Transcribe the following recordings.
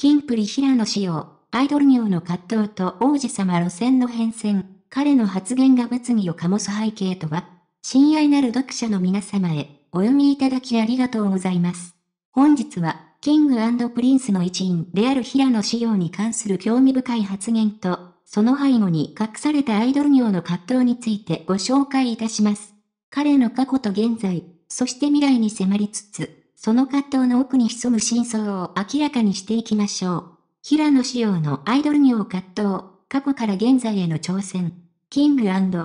キンプリ平野仕様、アイドル業の葛藤と王子様路線の変遷、彼の発言が物議を醸す背景とは、親愛なる読者の皆様へ、お読みいただきありがとうございます。本日は、キングプリンスの一員である平野仕様に関する興味深い発言と、その背後に隠されたアイドル業の葛藤についてご紹介いたします。彼の過去と現在、そして未来に迫りつつ、その葛藤の奥に潜む真相を明らかにしていきましょう。平野仕様のアイドル業葛藤、過去から現在への挑戦。キング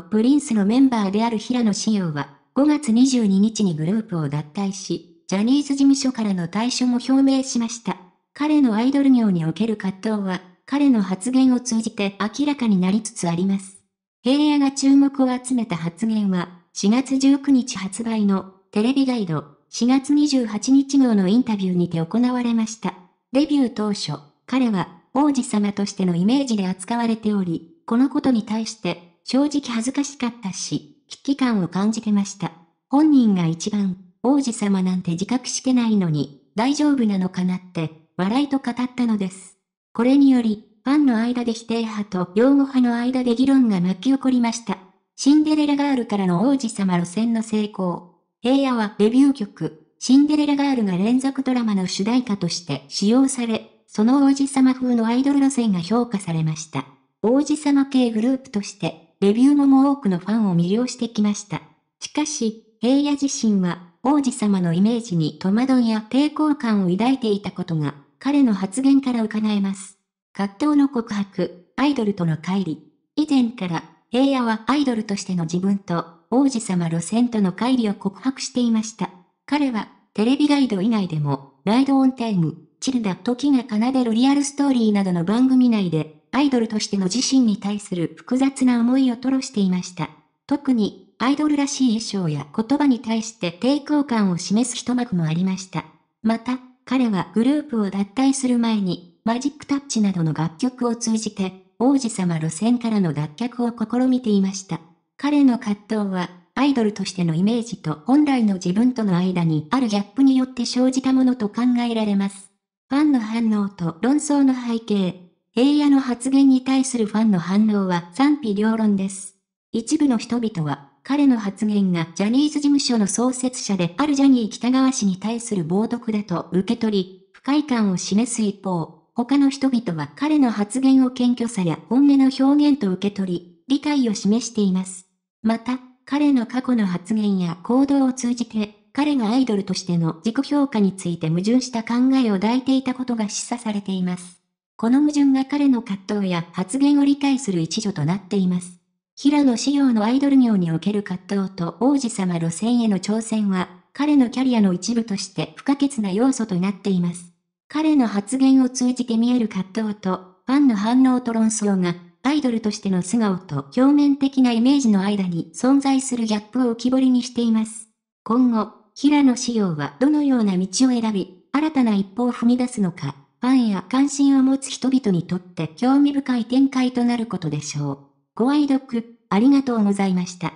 プリンスのメンバーである平野仕様は、5月22日にグループを脱退し、ジャニーズ事務所からの退所も表明しました。彼のアイドル業における葛藤は、彼の発言を通じて明らかになりつつあります。平野が注目を集めた発言は、4月19日発売のテレビガイド、4月28日号のインタビューにて行われました。デビュー当初、彼は王子様としてのイメージで扱われており、このことに対して正直恥ずかしかったし、危機感を感じてました。本人が一番王子様なんて自覚してないのに大丈夫なのかなって笑いと語ったのです。これにより、ファンの間で否定派と擁護派の間で議論が巻き起こりました。シンデレラガールからの王子様路線の成功。平野はデビュー曲、シンデレラガールが連続ドラマの主題歌として使用され、その王子様風のアイドル路線が評価されました。王子様系グループとして、デビュー後も多くのファンを魅了してきました。しかし、平野自身は、王子様のイメージに戸惑いや抵抗感を抱いていたことが、彼の発言から伺えます。葛藤の告白、アイドルとの帰り。以前から、平野はアイドルとしての自分と、王子様路線との乖離を告白していました。彼は、テレビガイド以外でも、ライドオンタイム、チルダ、時が奏でるリアルストーリーなどの番組内で、アイドルとしての自身に対する複雑な思いを吐露していました。特に、アイドルらしい衣装や言葉に対して抵抗感を示す一幕もありました。また、彼はグループを脱退する前に、マジックタッチなどの楽曲を通じて、王子様路線からの脱却を試みていました。彼の葛藤は、アイドルとしてのイメージと本来の自分との間にあるギャップによって生じたものと考えられます。ファンの反応と論争の背景。平野の発言に対するファンの反応は賛否両論です。一部の人々は、彼の発言がジャニーズ事務所の創設者であるジャニー北川氏に対する冒涜だと受け取り、不快感を示す一方、他の人々は彼の発言を謙虚さや本音の表現と受け取り、理解を示しています。また、彼の過去の発言や行動を通じて、彼がアイドルとしての自己評価について矛盾した考えを抱いていたことが示唆されています。この矛盾が彼の葛藤や発言を理解する一助となっています。平野紫耀のアイドル業における葛藤と王子様路線への挑戦は、彼のキャリアの一部として不可欠な要素となっています。彼の発言を通じて見える葛藤と、ファンの反応と論争が、アイドルとしての素顔と表面的なイメージの間に存在するギャップを浮き彫りにしています。今後、平野紫耀はどのような道を選び、新たな一歩を踏み出すのか、ファンや関心を持つ人々にとって興味深い展開となることでしょう。ご愛読、ありがとうございました。